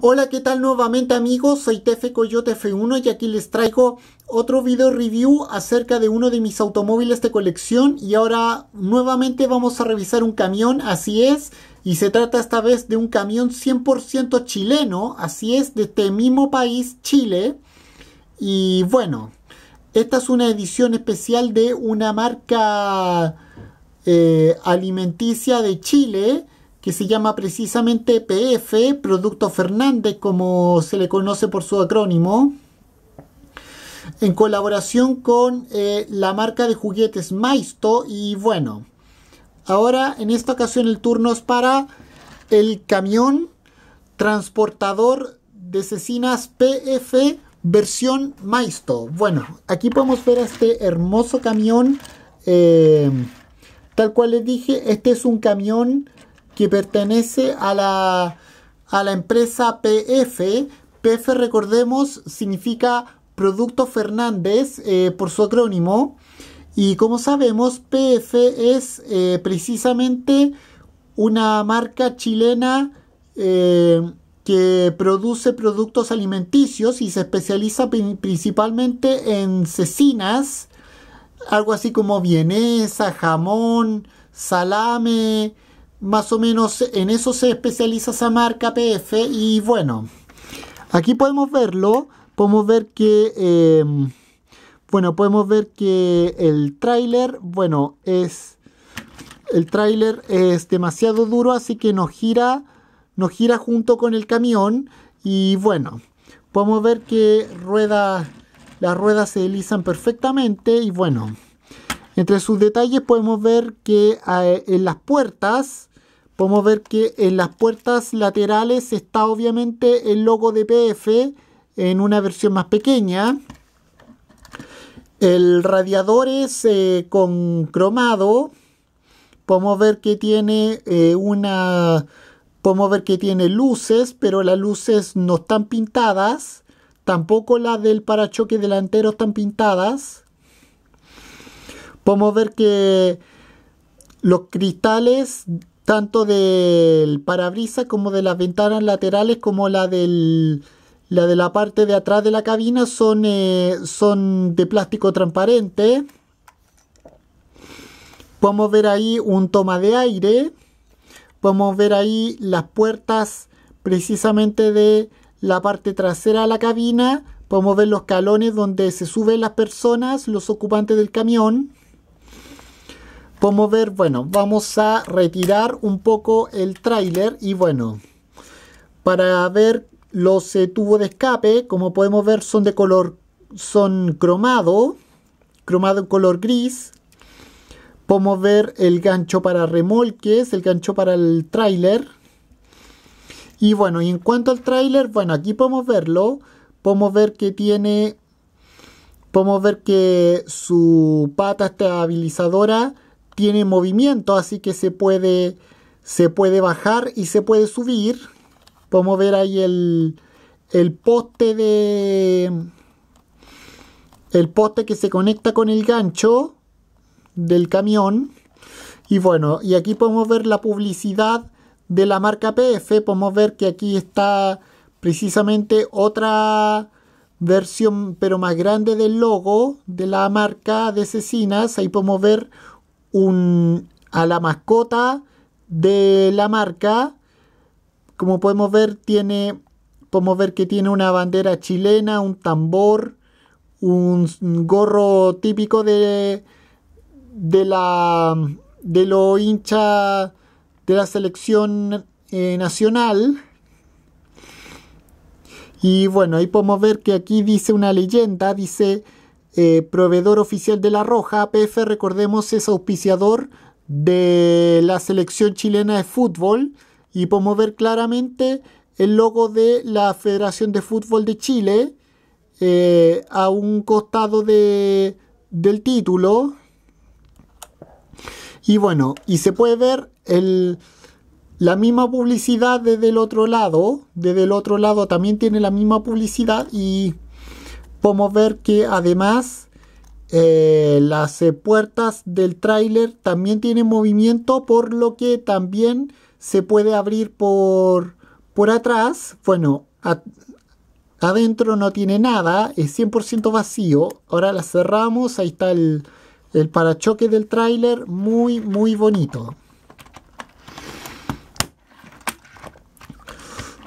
Hola, ¿qué tal nuevamente amigos? Soy Tefe Coyote F1 y aquí les traigo otro video review acerca de uno de mis automóviles de colección y ahora nuevamente vamos a revisar un camión, así es, y se trata esta vez de un camión 100% chileno, así es, de este mismo país, Chile, y bueno, esta es una edición especial de una marca eh, alimenticia de Chile, que se llama precisamente PF, Producto Fernández, como se le conoce por su acrónimo, en colaboración con eh, la marca de juguetes Maisto. Y bueno, ahora en esta ocasión el turno es para el camión transportador de cecinas PF versión Maisto. Bueno, aquí podemos ver a este hermoso camión. Eh, tal cual les dije, este es un camión que pertenece a la, empresa PF. PF, recordemos, significa Producto Fernández eh, por su acrónimo. Y como sabemos, PF es eh, precisamente una marca chilena eh, que produce productos alimenticios y se especializa principalmente en cecinas, algo así como vienesa, jamón, salame, más o menos en eso se especializa esa marca PF y bueno, aquí podemos verlo, podemos ver que... Em, bueno, podemos ver que el tráiler, bueno, es... El tráiler es demasiado duro, así que nos gira, nos gira junto con el camión. Y bueno, podemos ver que rueda, las ruedas se deslizan perfectamente. Y bueno, entre sus detalles podemos ver que eh, en las puertas Podemos ver que en las puertas laterales está obviamente el logo de PF en una versión más pequeña. El radiador es eh, con cromado. Podemos ver que tiene eh, una... Podemos ver que tiene luces, pero las luces no están pintadas. Tampoco las del parachoque delantero están pintadas. Podemos ver que los cristales tanto del parabrisas como de las ventanas laterales como la la de la parte de atrás de la cabina son, eh, son de plástico transparente podemos ver ahí un toma de aire podemos ver ahí las puertas precisamente de la parte trasera de la cabina podemos ver los calones donde se suben las personas los ocupantes del camión podemos ver, bueno, vamos a retirar un poco el tráiler y bueno, para ver los tubos de escape, como podemos ver son de color, son cromado, cromado en color gris. Podemos ver el gancho para remolques, el gancho para el tráiler. Y bueno, y en cuanto al tráiler, bueno, aquí podemos verlo. Podemos ver que tiene... Podemos ver que su pata estabilizadora tiene movimiento, así que se puede, se puede bajar y se puede subir. Podemos ver ahí el, el poste de... El poste que se conecta con el gancho del camión. Y bueno, y aquí podemos ver la publicidad de la marca PF. Podemos ver que aquí está precisamente otra versión, pero más grande del logo de la marca de Cecinas. Ahí podemos ver un, a la mascota de la marca. Como podemos ver, tiene, podemos ver que tiene una bandera chilena, un tambor, un gorro típico de, de la de los hinchas de la selección eh, nacional. Y bueno, ahí podemos ver que aquí dice una leyenda, dice eh, proveedor oficial de La Roja. APF, recordemos, es auspiciador de la selección chilena de fútbol y podemos ver claramente el logo de la Federación de Fútbol de Chile eh, a un costado de, del título. Y bueno, y se puede ver la misma publicidad desde el otro lado. Desde el otro lado también tiene la misma publicidad y podemos ver que además eh, las eh, puertas del tráiler también tienen movimiento, por lo que también se puede abrir por, por atrás. Bueno, adentro no tiene nada, es 100% vacío. Ahora la cerramos, ahí está el, el parachoque del tráiler, muy, muy bonito.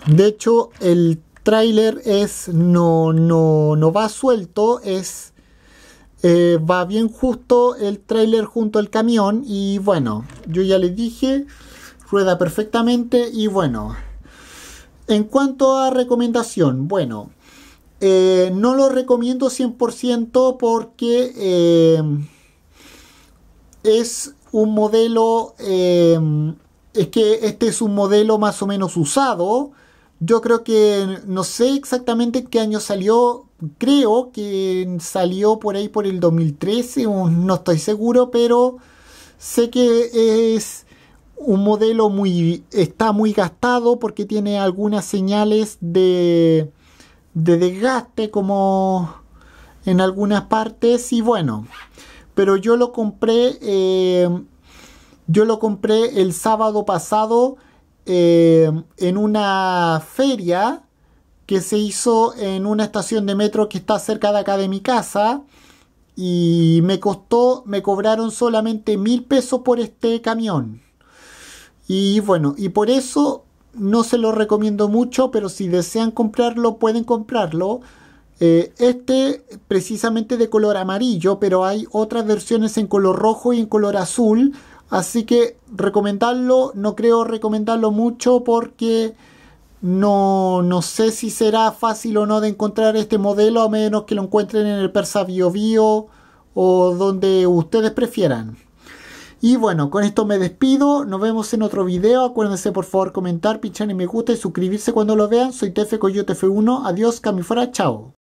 De hecho, el tráiler es no, no, no va suelto, es eh, va bien justo el trailer junto al camión y bueno, yo ya les dije, rueda perfectamente y bueno. En cuanto a recomendación, bueno, eh, no lo recomiendo 100% porque eh, es un modelo, es que este es un modelo más o menos usado yo creo que no sé exactamente qué año salió. Creo que salió por ahí por el 2013, no estoy seguro, pero sé que es un modelo muy está muy gastado porque tiene algunas señales de desgaste como en algunas partes y bueno, pero yo lo compré eh, yo lo compré el sábado pasado Em, en una feria que se hizo en una estación de metro que está cerca de acá de mi casa y me costó, me cobraron solamente mil pesos por este camión. Y bueno, y por eso no se lo recomiendo mucho, pero si desean comprarlo, pueden comprarlo. Eh, este precisamente de color amarillo, pero hay otras versiones en color rojo y en color azul. Así que recomendarlo, no creo recomendarlo mucho porque no, sé si será fácil o no de encontrar este modelo a menos que lo encuentren en el Persa Bio Bio o donde ustedes prefieran. Y bueno, con esto me despido, nos vemos en otro video, acuérdense por favor comentar, pinchar en me gusta y suscribirse cuando lo vean. Soy Tefe Coyote F1, adiós, camifora, chao.